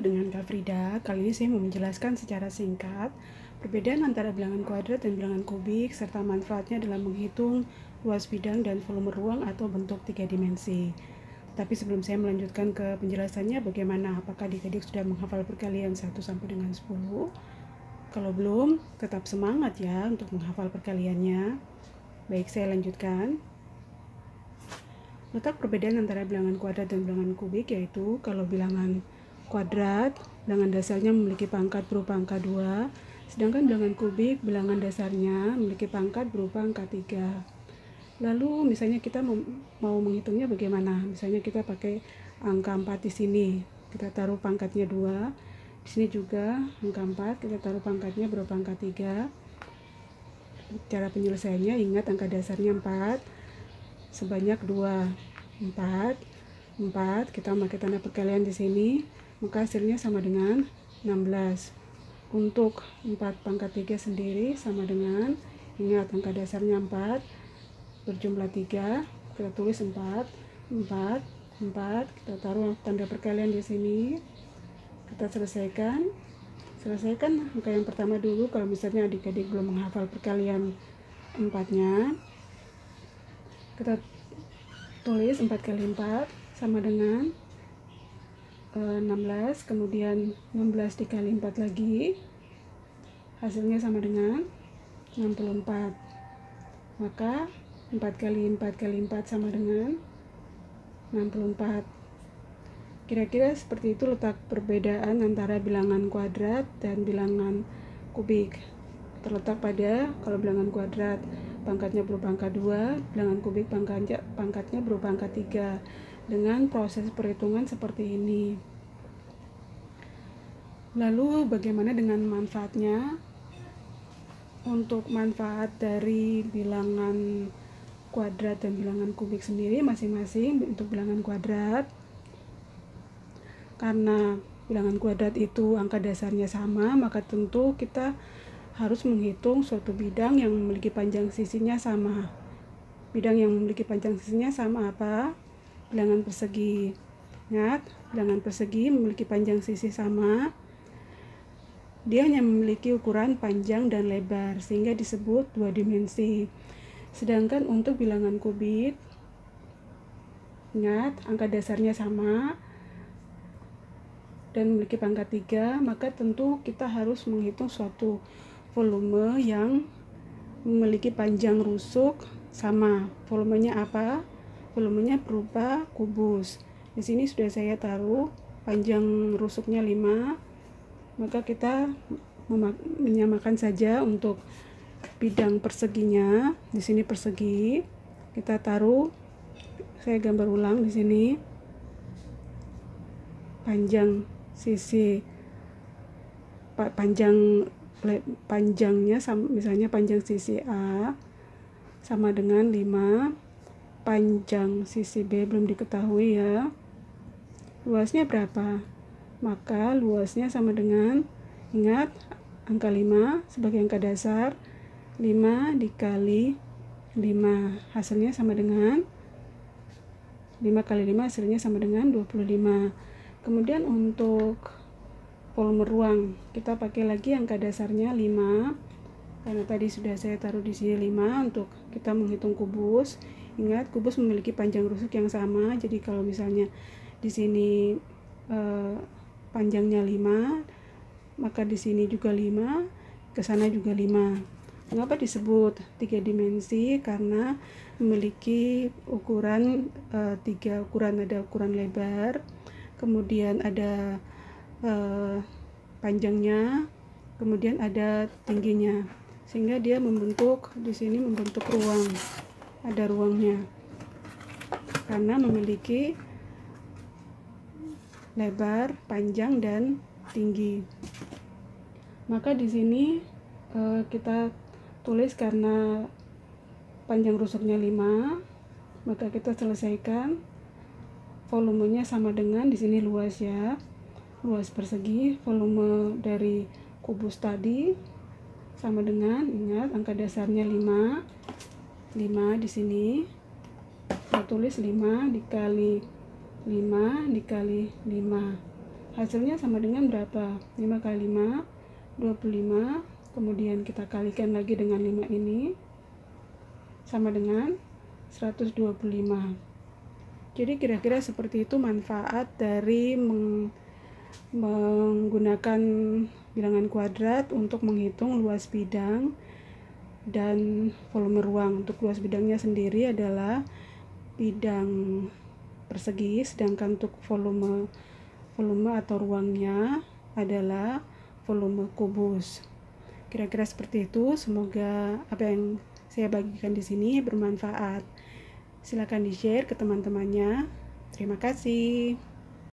dengan Kak Frida. Kali ini saya mau menjelaskan secara singkat perbedaan antara bilangan kuadrat dan bilangan kubik serta manfaatnya dalam menghitung luas bidang dan volume ruang atau bentuk tiga dimensi. Tapi sebelum saya melanjutkan ke penjelasannya bagaimana apakah adik-adik sudah menghafal perkalian 1 sampai dengan 10? Kalau belum, tetap semangat ya untuk menghafal perkaliannya. Baik, saya lanjutkan. Letak perbedaan antara bilangan kuadrat dan bilangan kubik yaitu kalau bilangan kuadrat bilangan dasarnya memiliki pangkat berupa angka 2 sedangkan bilangan kubik bilangan dasarnya memiliki pangkat berupa angka 3 lalu misalnya kita mau menghitungnya bagaimana misalnya kita pakai angka 4 di sini kita taruh pangkatnya 2 di sini juga angka 4 kita taruh pangkatnya berupa angka 3 cara penyelesaiannya ingat angka dasarnya 4 sebanyak 2 4 4 kita pakai tanda perkalian di sini maka hasilnya sama dengan 16 untuk 4 pangkat 3 sendiri sama dengan ingat angka dasarnya 4 berjumlah 3 kita tulis 4 4 4 kita taruh tanda perkalian di sini kita selesaikan selesaikan angka yang pertama dulu kalau misalnya adik-adik belum menghafal perkalian 4 nya kita tulis 4 kali 4 sama dengan 16 eh, kemudian 16 dikali 4 lagi hasilnya sama dengan 64 maka 4 kali 4 kali 4 sama dengan 64 kira-kira seperti itu letak perbedaan antara bilangan kuadrat dan bilangan kubik terletak pada kalau bilangan kuadrat pangkatnya berupa angka 2 bilangan kubik pangkatnya, berupa angka 3 dengan proses perhitungan seperti ini. Lalu bagaimana dengan manfaatnya? Untuk manfaat dari bilangan kuadrat dan bilangan kubik sendiri masing-masing untuk bilangan kuadrat karena bilangan kuadrat itu angka dasarnya sama maka tentu kita harus menghitung suatu bidang yang memiliki panjang sisinya sama bidang yang memiliki panjang sisinya sama apa bilangan persegi. Ingat, bilangan persegi memiliki panjang sisi sama. Dia hanya memiliki ukuran panjang dan lebar sehingga disebut dua dimensi. Sedangkan untuk bilangan kubit, ingat angka dasarnya sama dan memiliki pangkat 3, maka tentu kita harus menghitung suatu volume yang memiliki panjang rusuk sama. Volumenya apa? volumenya berupa kubus di sini sudah saya taruh panjang rusuknya 5 maka kita menyamakan saja untuk bidang perseginya di sini persegi kita taruh saya gambar ulang di sini panjang sisi panjang panjangnya misalnya panjang sisi A sama dengan 5 panjang sisi B belum diketahui ya luasnya berapa maka luasnya sama dengan ingat angka 5 sebagai angka dasar 5 dikali 5 hasilnya sama dengan 5 kali 5 hasilnya sama dengan 25 kemudian untuk volume ruang kita pakai lagi angka dasarnya 5 karena tadi sudah saya taruh di sini 5 untuk kita menghitung kubus Ingat, kubus memiliki panjang rusuk yang sama. Jadi kalau misalnya di sini eh, panjangnya 5, maka di sini juga 5, ke sana juga 5. Mengapa disebut tiga dimensi? Karena memiliki ukuran eh, tiga ukuran ada ukuran lebar, kemudian ada eh, panjangnya, kemudian ada tingginya sehingga dia membentuk di sini membentuk ruang ada ruangnya karena memiliki lebar, panjang dan tinggi. Maka di sini eh, kita tulis karena panjang rusuknya 5, maka kita selesaikan volumenya sama dengan di sini luas ya. Luas persegi, volume dari kubus tadi sama dengan ingat angka dasarnya 5 5 di sini saya tulis 5 dikali 5 dikali 5 hasilnya sama dengan berapa 5 kali 5 25 kemudian kita kalikan lagi dengan 5 ini sama dengan 125 jadi kira-kira seperti itu manfaat dari meng menggunakan bilangan kuadrat untuk menghitung luas bidang dan volume ruang. Untuk luas bidangnya sendiri adalah bidang persegi, sedangkan untuk volume volume atau ruangnya adalah volume kubus. Kira-kira seperti itu. Semoga apa yang saya bagikan di sini bermanfaat. Silakan di-share ke teman-temannya. Terima kasih.